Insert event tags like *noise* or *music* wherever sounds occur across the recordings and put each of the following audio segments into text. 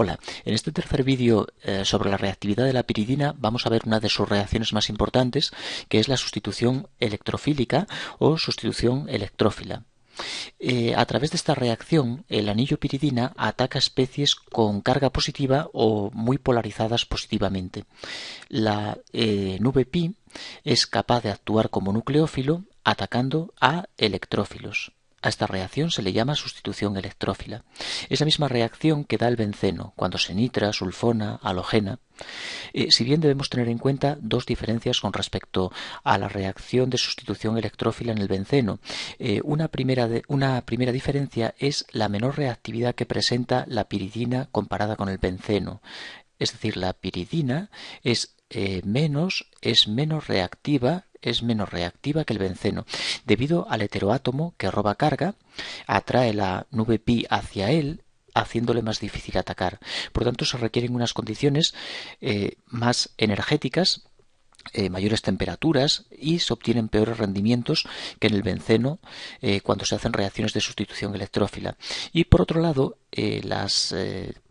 Hola, en este tercer vídeo eh, sobre la reactividad de la piridina vamos a ver una de sus reacciones más importantes, que es la sustitución electrofílica o sustitución electrófila. Eh, a través de esta reacción, el anillo piridina ataca especies con carga positiva o muy polarizadas positivamente. La eh, nube pi es capaz de actuar como nucleófilo atacando a electrófilos. A esta reacción se le llama sustitución electrófila. Es la misma reacción que da el benceno cuando se nitra, sulfona, halogena. Eh, si bien debemos tener en cuenta dos diferencias con respecto a la reacción de sustitución electrófila en el benceno. Eh, una, primera una primera diferencia es la menor reactividad que presenta la piridina comparada con el benceno. Es decir, la piridina es eh, menos, es menos reactiva es menos reactiva que el benceno, debido al heteroátomo que roba carga, atrae la nube pi hacia él, haciéndole más difícil atacar. Por lo tanto, se requieren unas condiciones eh, más energéticas, eh, mayores temperaturas y se obtienen peores rendimientos que en el benceno eh, cuando se hacen reacciones de sustitución electrófila. Y por otro lado, las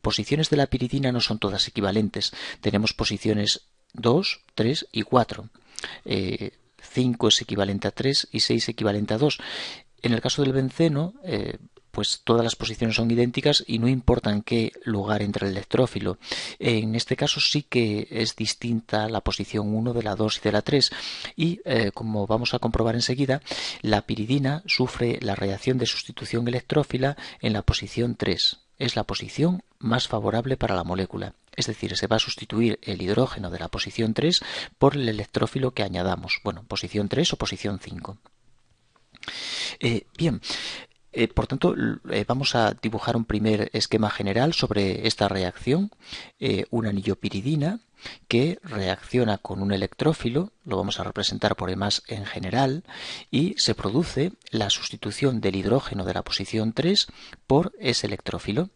posiciones de la piridina no son todas equivalentes. Tenemos posiciones 2, 3 y 4. 5 eh, es equivalente a 3 y 6 equivalente a 2. En el caso del benceno, eh, pues todas las posiciones son idénticas y no importa en qué lugar entra el electrófilo. En este caso sí que es distinta la posición 1 de la 2 y de la 3 y eh, como vamos a comprobar enseguida, la piridina sufre la reacción de sustitución electrófila en la posición 3. Es la posición más favorable para la molécula es decir, se va a sustituir el hidrógeno de la posición 3 por el electrófilo que añadamos, bueno, posición 3 o posición 5. Eh, bien, eh, por tanto, eh, vamos a dibujar un primer esquema general sobre esta reacción, un anillo piridina que reacciona con un electrófilo, lo vamos a representar por el más en general, y se produce la sustitución del hidrógeno de la posición 3 por ese electrófilo.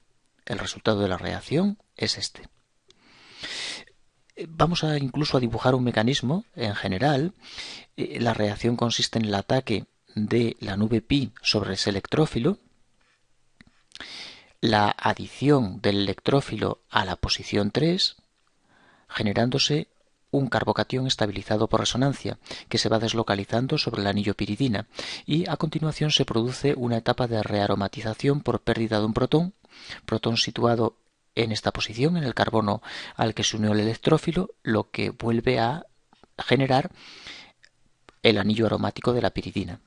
El resultado de la reacción es este vamos a incluso a dibujar un mecanismo en general. Eh, la reacción consiste en el ataque de la nube pi sobre ese electrófilo, la adición del electrófilo a la posición 3, generándose un carbocatión estabilizado por resonancia, que se va deslocalizando sobre el anillo piridina, y a continuación se produce una etapa de rearomatización por pérdida de un protón, protón situado en esta posición, en el carbono al que se unió el electrófilo, lo que vuelve a generar el anillo aromático de la piridina.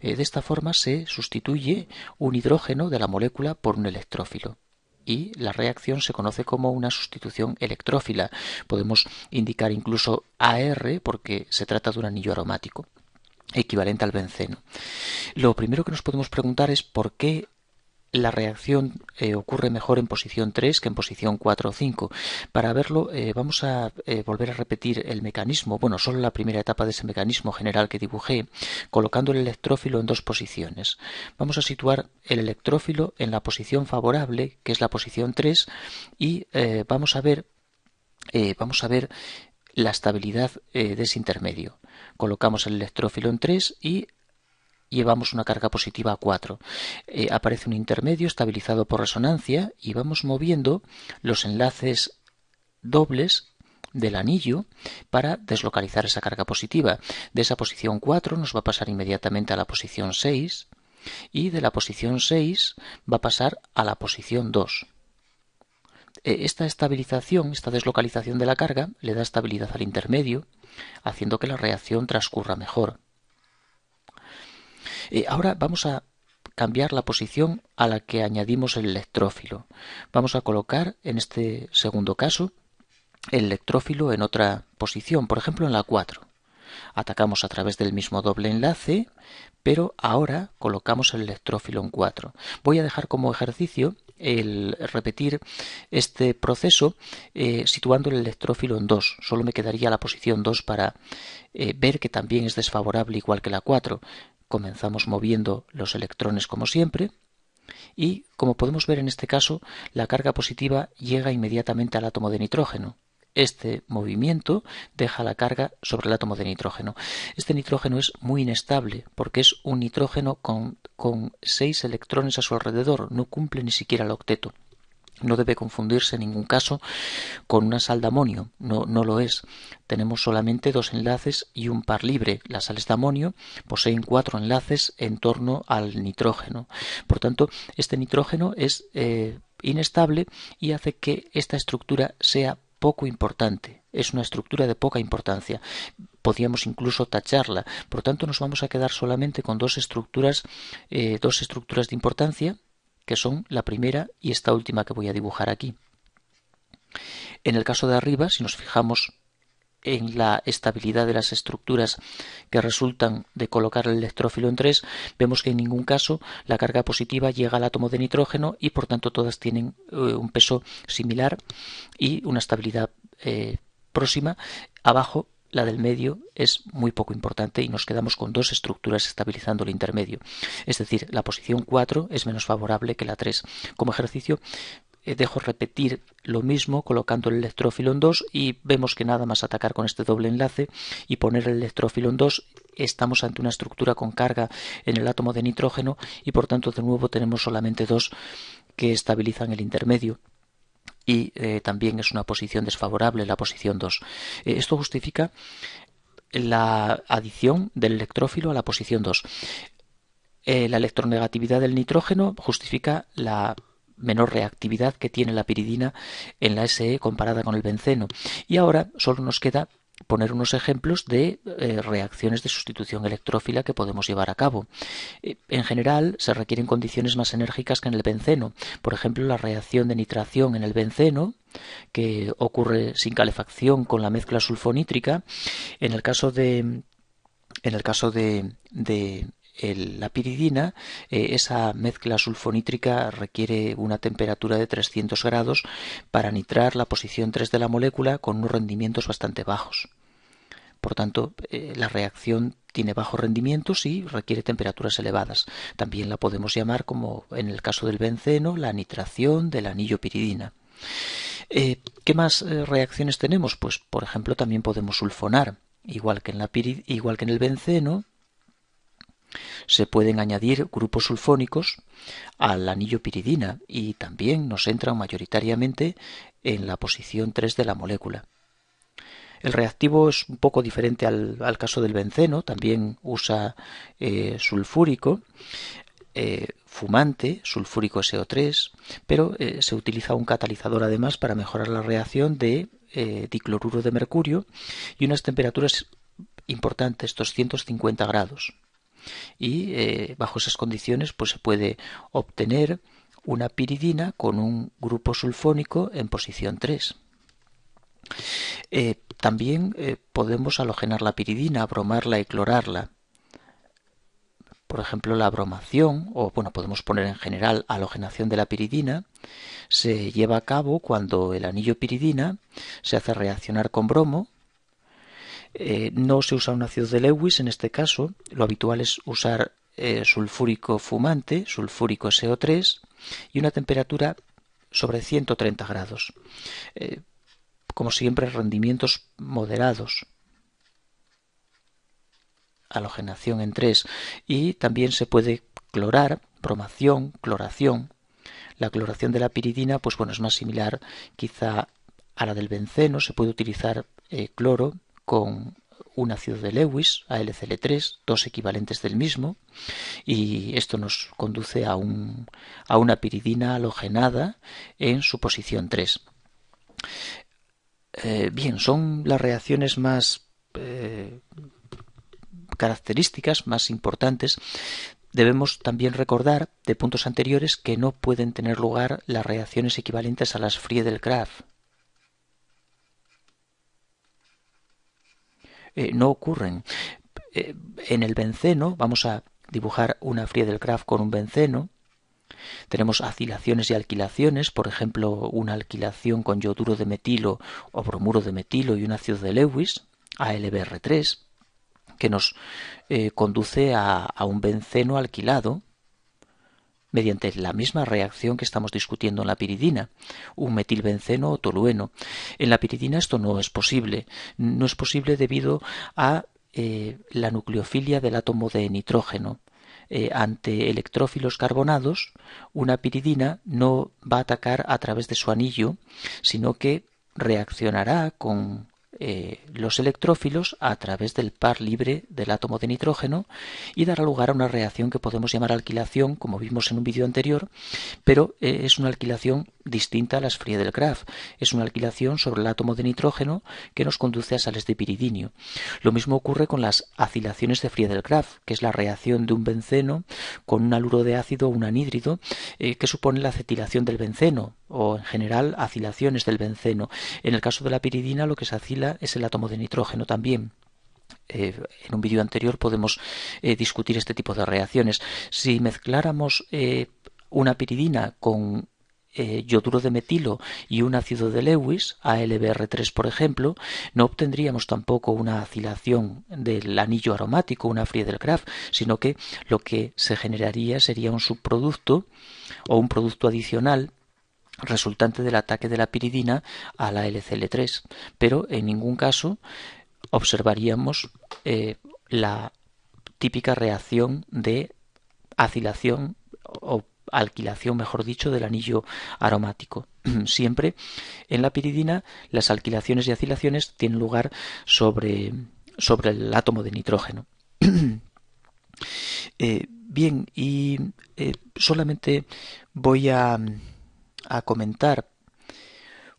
Eh, de esta forma se sustituye un hidrógeno de la molécula por un electrófilo y la reacción se conoce como una sustitución electrófila. Podemos indicar incluso AR porque se trata de un anillo aromático equivalente al benceno. Lo primero que nos podemos preguntar es por qué la reacción eh, ocurre mejor en posición 3 que en posición 4 o 5. Para verlo eh, vamos a eh, volver a repetir el mecanismo, bueno, solo la primera etapa de ese mecanismo general que dibujé, colocando el electrófilo en dos posiciones. Vamos a situar el electrófilo en la posición favorable, que es la posición 3, y vamos a ver, vamos a ver la estabilidad de ese intermedio. Colocamos el electrófilo en 3 y llevamos una carga positiva a 4. Eh, aparece un intermedio estabilizado por resonancia y vamos moviendo los enlaces dobles del anillo para deslocalizar esa carga positiva. De esa posición 4 nos va a pasar inmediatamente a la posición 6 y de la posición 6 va a pasar a la posición 2. Eh, esta estabilización, esta deslocalización de la carga, le da estabilidad al intermedio, haciendo que la reacción transcurra mejor. Eh, ahora vamos a cambiar la posición a la que añadimos el electrófilo. Vamos a colocar en este segundo caso el electrófilo en otra posición, por ejemplo en la 4. Atacamos a través del mismo doble enlace, pero ahora colocamos el electrófilo en 4. Voy a dejar como ejercicio el repetir este proceso eh, situando el electrófilo en 2. Solo me quedaría la posición 2 para eh, ver que también es desfavorable igual que la 4 comenzamos moviendo los electrones como siempre y, como podemos ver en este caso, la carga positiva llega inmediatamente al átomo de nitrógeno. Este movimiento deja la carga sobre el átomo de nitrógeno. Este nitrógeno es muy inestable porque es un nitrógeno con, con seis electrones a su alrededor, no cumple ni siquiera el octeto. No debe confundirse en ningún caso con una sal de amonio, no, no lo es. Tenemos solamente dos enlaces y un par libre. Las sales de amonio poseen cuatro enlaces en torno al nitrógeno. Por tanto, este nitrógeno es eh, inestable y hace que esta estructura sea poco importante. Es una estructura de poca importancia. Podríamos incluso tacharla. Por tanto, nos vamos a quedar solamente con dos estructuras, eh, dos estructuras de importancia que son la primera y esta última que voy a dibujar aquí. En el caso de arriba, si nos fijamos en la estabilidad de las estructuras que resultan de colocar el electrófilo en tres, vemos que en ningún caso la carga positiva llega al átomo de nitrógeno y por tanto todas tienen eh, un peso similar y una estabilidad eh, próxima. Abajo la del medio es muy poco importante y nos quedamos con dos estructuras estabilizando el intermedio. Es decir, la posición 4 es menos favorable que la 3. Como ejercicio, eh, dejo repetir lo mismo colocando el electrófilo en 2 y vemos que nada más atacar con este doble enlace y poner el electrófilo en 2 estamos ante una estructura con carga en el átomo de nitrógeno y por tanto de nuevo tenemos solamente dos que estabilizan el intermedio y eh, también es una posición desfavorable la posición 2. Eh, esto justifica la adición del electrófilo a la posición 2. Eh, la electronegatividad del nitrógeno justifica la menor reactividad que tiene la piridina en la SE comparada con el benceno. Y ahora solo nos queda poner unos ejemplos de eh, reacciones de sustitución electrófila que podemos llevar a cabo. Eh, en general, se requieren condiciones más enérgicas que en el benceno. Por ejemplo, la reacción de nitración en el benceno, que ocurre sin calefacción con la mezcla sulfonítrica. En el caso de, en el caso de la piridina, eh, esa mezcla sulfonítrica requiere una temperatura de 300 grados para nitrar la posición 3 de la molécula con unos rendimientos bastante bajos. Por tanto, eh, la reacción tiene bajos rendimientos y requiere temperaturas elevadas. También la podemos llamar, como en el caso del benceno, la nitración del anillo piridina. Eh, ¿Qué más reacciones tenemos? Pues, por ejemplo, también podemos sulfonar. Igual que, en la igual que en el benceno, se pueden añadir grupos sulfónicos al anillo piridina y también nos entran mayoritariamente en la posición 3 de la molécula. El reactivo es un poco diferente al, caso del benceno, también usa eh, sulfúrico, eh, fumante, sulfúrico SO3, pero eh, se utiliza un catalizador además para mejorar la reacción de dicloruro de mercurio y unas temperaturas importantes, 250 grados y eh, bajo esas condiciones pues se puede obtener una piridina con un grupo sulfónico en posición 3. Eh, también eh, podemos halogenar la piridina, abromarla y clorarla. Por ejemplo, la abromación, o bueno, podemos poner en general halogenación de la piridina, se lleva a cabo cuando el anillo piridina se hace reaccionar con bromo eh, no se usa un ácido de Lewis en este caso, lo habitual es usar eh, sulfúrico fumante, sulfúrico SO3 y una temperatura sobre 130 grados. Eh, como siempre, rendimientos moderados. Halogenación en 3 y también se puede clorar, bromación, cloración. La cloración de la piridina, pues bueno, es más similar quizá a la del benceno, se puede utilizar cloro con un ácido de Lewis, ALCL3, dos equivalentes del mismo, y esto nos conduce a, una piridina halogenada en su posición 3. Eh, bien, son las reacciones más eh, características, más importantes. Debemos también recordar de puntos anteriores que no pueden tener lugar las reacciones equivalentes a las Friedel-Crafts Eh, no ocurren. Eh, en el benceno, vamos a dibujar una friedel craft con un benceno. Tenemos acilaciones y alquilaciones, por ejemplo, una alquilación con yoduro de metilo o bromuro de metilo y un ácido de Lewis, ALBR3, que nos eh, conduce a un benceno alquilado mediante la misma reacción que estamos discutiendo en la piridina, un metilbenceno o tolueno. En la piridina esto no es posible, no es posible debido a eh, la nucleofilia del átomo de nitrógeno. Eh, ante electrófilos carbonados, una piridina no va a atacar a través de su anillo, sino que reaccionará con eh, los electrófilos a través del par libre del átomo de nitrógeno y dará lugar a una reacción que podemos llamar alquilación, como vimos en un vídeo anterior, pero eh, es una alquilación distinta a las Friedel-Crafts. Es una alquilación sobre el átomo de nitrógeno que nos conduce a sales de piridinio. Lo mismo ocurre con las acilaciones de Friedel-Crafts, que es la reacción de un benceno con un aluro de ácido o un anhídrido, eh, que supone la acetilación del benceno, o en general acilaciones del benceno. En el caso de la piridina, lo que se acila es el átomo de nitrógeno también. Eh, en un vídeo anterior podemos eh, discutir este tipo de reacciones. Si mezcláramos una piridina con eh, yoduro de metilo y un ácido de Lewis, ALBR3 por ejemplo, no obtendríamos tampoco una acilación del anillo aromático, una Friedel-Graf, sino que lo que se generaría sería un subproducto o un producto adicional resultante del ataque de la piridina a la LCL3, pero en ningún caso observaríamos eh, la típica reacción de acilación o alquilación, mejor dicho, del anillo aromático. *clears throat* Siempre en la piridina las alquilaciones y acilaciones tienen lugar sobre, sobre el átomo de nitrógeno. *clears throat* Eh, bien, y eh, solamente voy a, a comentar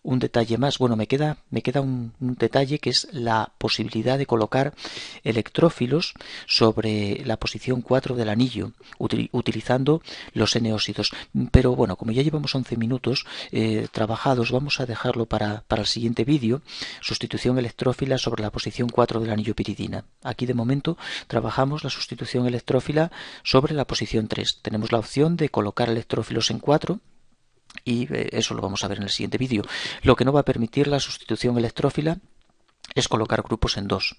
un detalle más. Bueno, me queda, me queda un, detalle que es la posibilidad de colocar electrófilos sobre la posición 4 del anillo, utilizando los eneósidos. Pero bueno, como ya llevamos 11 minutos eh, trabajados, vamos a dejarlo para, para el siguiente vídeo, sustitución electrófila sobre la posición 4 del anillo piridina. Aquí de momento trabajamos la sustitución electrófila sobre la posición 3. Tenemos la opción de colocar electrófilos en 4 y eh, eso lo vamos a ver en el siguiente vídeo. Lo que no va a permitir la sustitución electrófila es colocar grupos en dos.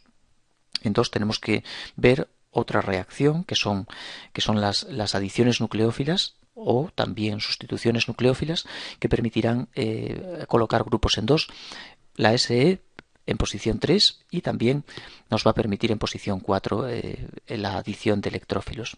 En dos tenemos que ver otra reacción que son, que son las, adiciones nucleófilas o también sustituciones nucleófilas que permitirán eh, colocar grupos en dos. La SE en posición 3 y también nos va a permitir en posición 4 eh, la adición de electrófilos.